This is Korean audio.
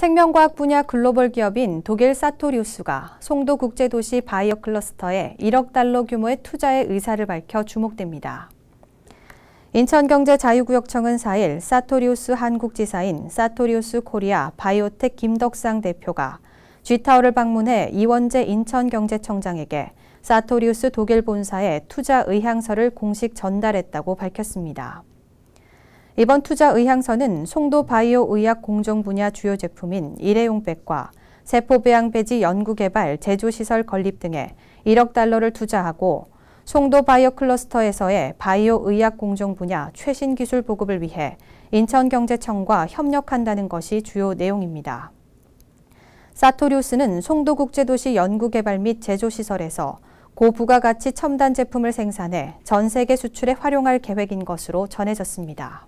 생명과학 분야 글로벌 기업인 독일 사토리우스가 송도 국제도시 바이오 클러스터에 1억 달러 규모의 투자의 의사를 밝혀 주목됩니다. 인천경제자유구역청은 4일 사토리우스 한국지사인 사토리우스 코리아 바이오텍 김덕상 대표가 G타워를 방문해 이원재 인천경제청장에게 사토리우스 독일 본사에 투자 의향서를 공식 전달했다고 밝혔습니다. 이번 투자 의향서는 송도 바이오 의학 공정 분야 주요 제품인 일회용 백과 세포배양배지 연구개발, 제조시설 건립 등에 1억 달러를 투자하고 송도 바이오 클러스터에서의 바이오 의학 공정 분야 최신 기술 보급을 위해 인천경제청과 협력한다는 것이 주요 내용입니다. 사토리우스는 송도국제도시 연구개발 및 제조시설에서 고부가가치 첨단 제품을 생산해 전 세계 수출에 활용할 계획인 것으로 전해졌습니다.